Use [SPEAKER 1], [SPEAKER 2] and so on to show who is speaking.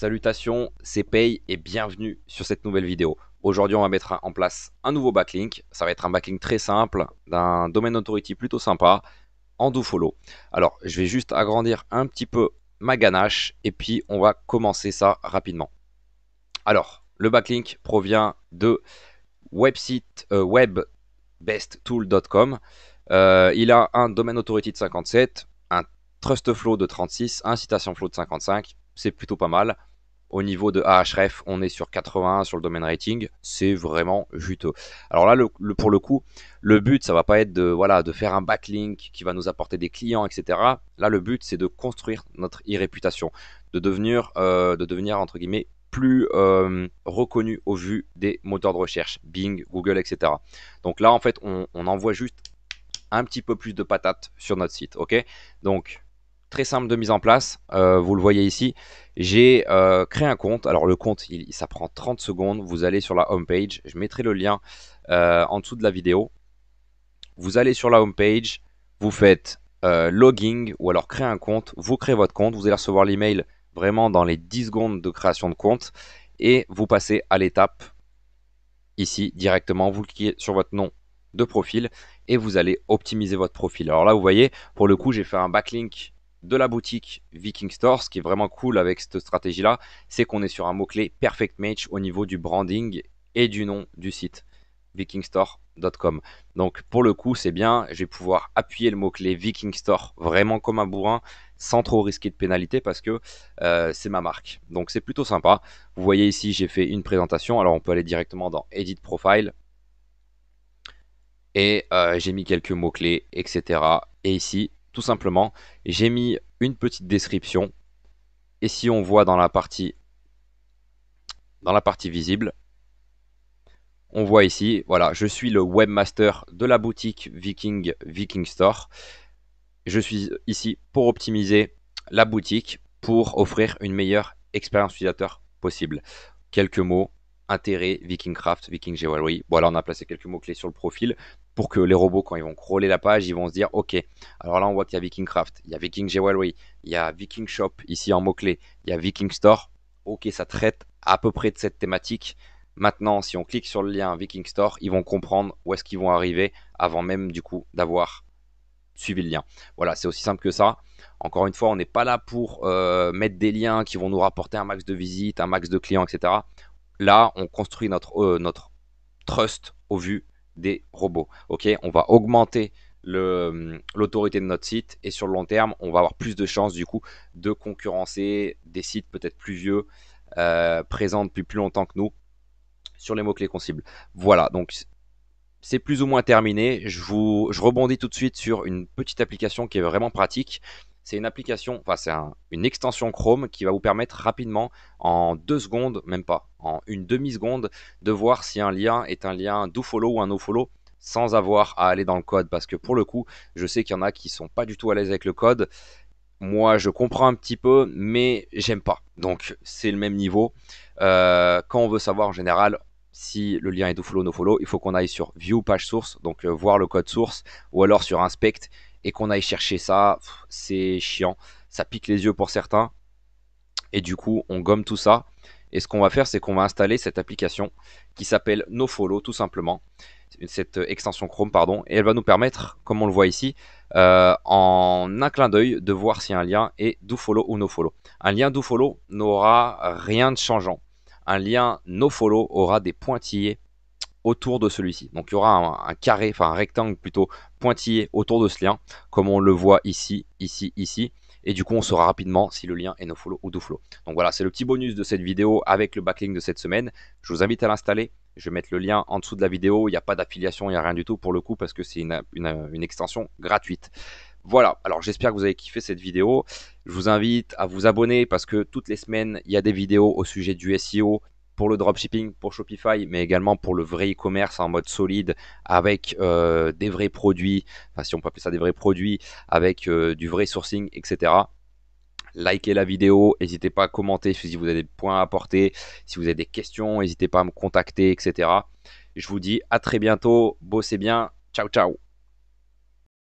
[SPEAKER 1] Salutations, c'est Pay et bienvenue sur cette nouvelle vidéo. Aujourd'hui, on va mettre en place un nouveau backlink. Ça va être un backlink très simple d'un domaine authority plutôt sympa en dofollow. Alors, je vais juste agrandir un petit peu ma ganache et puis on va commencer ça rapidement. Alors, le backlink provient de website euh, webbesttool.com. Euh, il a un domaine authority de 57, un trust flow de 36, un citation flow de 55. C'est plutôt pas mal. Au niveau de Ahref, on est sur 81 sur le domaine rating. C'est vraiment juteux. Alors là, le, pour le coup, le but, ça va pas être de, voilà, de faire un backlink qui va nous apporter des clients, etc. Là, le but, c'est de construire notre e-réputation, de devenir, euh, de devenir, entre guillemets, plus euh, reconnu au vu des moteurs de recherche, Bing, Google, etc. Donc là, en fait, on, on envoie juste un petit peu plus de patates sur notre site, ok Donc, très simple de mise en place. Euh, vous le voyez ici. J'ai euh, créé un compte. Alors le compte, il, ça prend 30 secondes. Vous allez sur la home page. Je mettrai le lien euh, en dessous de la vidéo. Vous allez sur la home page. Vous faites euh, logging ou alors créer un compte, vous créez votre compte, vous allez recevoir l'email vraiment dans les 10 secondes de création de compte et vous passez à l'étape ici directement, vous cliquez sur votre nom de profil et vous allez optimiser votre profil. Alors là vous voyez, pour le coup j'ai fait un backlink de la boutique Viking Store. Ce qui est vraiment cool avec cette stratégie-là, c'est qu'on est sur un mot-clé perfect match au niveau du branding et du nom du site vikingstore.com. Donc pour le coup, c'est bien, je vais pouvoir appuyer le mot-clé Viking Store vraiment comme un bourrin sans trop risquer de pénalité parce que euh, c'est ma marque. Donc c'est plutôt sympa. Vous voyez ici, j'ai fait une présentation. Alors on peut aller directement dans Edit Profile. Et euh, j'ai mis quelques mots-clés, etc. Et ici, tout simplement. J'ai mis une petite description. Et si on voit dans la partie, dans la partie visible, on voit ici, voilà, je suis le webmaster de la boutique Viking Viking Store. Je suis ici pour optimiser la boutique pour offrir une meilleure expérience utilisateur possible. Quelques mots, intérêt, Craft, Viking Jewelry. Voilà, on a placé quelques mots-clés sur le profil que les robots, quand ils vont crawler la page, ils vont se dire Ok, alors là, on voit qu'il y a Craft, il y a Viking Jewelry, il y a Viking Shop, ici en mots-clés, il y a Viking Store. Ok, ça traite à peu près de cette thématique. Maintenant, si on clique sur le lien Viking Store, ils vont comprendre où est-ce qu'ils vont arriver avant même, du coup, d'avoir suivi le lien. Voilà, c'est aussi simple que ça. Encore une fois, on n'est pas là pour euh, mettre des liens qui vont nous rapporter un max de visites, un max de clients, etc. Là, on construit notre, euh, notre trust au vu des robots. Ok, on va augmenter hum, l'autorité de notre site et sur le long terme, on va avoir plus de chances du coup de concurrencer des sites peut-être plus vieux, euh, présents depuis plus longtemps que nous sur les mots-clés qu'on cible. Voilà, donc c'est plus ou moins terminé. Je, vous, je rebondis tout de suite sur une petite application qui est vraiment pratique c'est une application, enfin c'est une extension Chrome qui va vous permettre rapidement, en deux secondes, même pas, en une demi-seconde, de voir si un lien est un lien dofollow ou un nofollow sans avoir à aller dans le code. Parce que pour le coup, je sais qu'il y en a qui ne sont pas du tout à l'aise avec le code. Moi, je comprends un petit peu, mais j'aime pas. Donc, c'est le même niveau. Euh, quand on veut savoir en général, si le lien est dofollow, nofollow, il faut qu'on aille sur view page source, donc euh, voir le code source, ou alors sur inspect et qu'on aille chercher ça, c'est chiant. Ça pique les yeux pour certains. Et du coup, on gomme tout ça. Et ce qu'on va faire, c'est qu'on va installer cette application qui s'appelle NoFollow tout simplement. Cette extension Chrome, pardon. Et elle va nous permettre, comme on le voit ici, euh, en un clin d'œil, de voir si un lien est dofollow ou nofollow. Un lien dofollow n'aura rien de changeant. Un lien nofollow aura des pointillés autour de celui-ci. Donc il y aura un, carré, enfin un rectangle plutôt pointillé autour de ce lien, comme on le voit ici, ici, ici. Et du coup, on saura rapidement si le lien est nofollow ou dofollow. Donc voilà, c'est le petit bonus de cette vidéo avec le backlink de cette semaine. Je vous invite à l'installer. Je vais mettre le lien en dessous de la vidéo. Il n'y a pas d'affiliation, il n'y a rien du tout pour le coup parce que c'est une, une extension gratuite. Voilà, alors j'espère que vous avez kiffé cette vidéo. Je vous invite à vous abonner parce que toutes les semaines, il y a des vidéos au sujet du SEO, pour le dropshipping, pour Shopify, mais également pour le vrai e-commerce en mode solide avec euh, des vrais produits, enfin si on peut appeler ça des vrais produits, avec euh, du vrai sourcing, etc. Likez la vidéo, n'hésitez pas à commenter si vous avez des points à apporter, si vous avez des questions, n'hésitez pas à me contacter, etc. Je vous dis à très bientôt, bossez bien, ciao ciao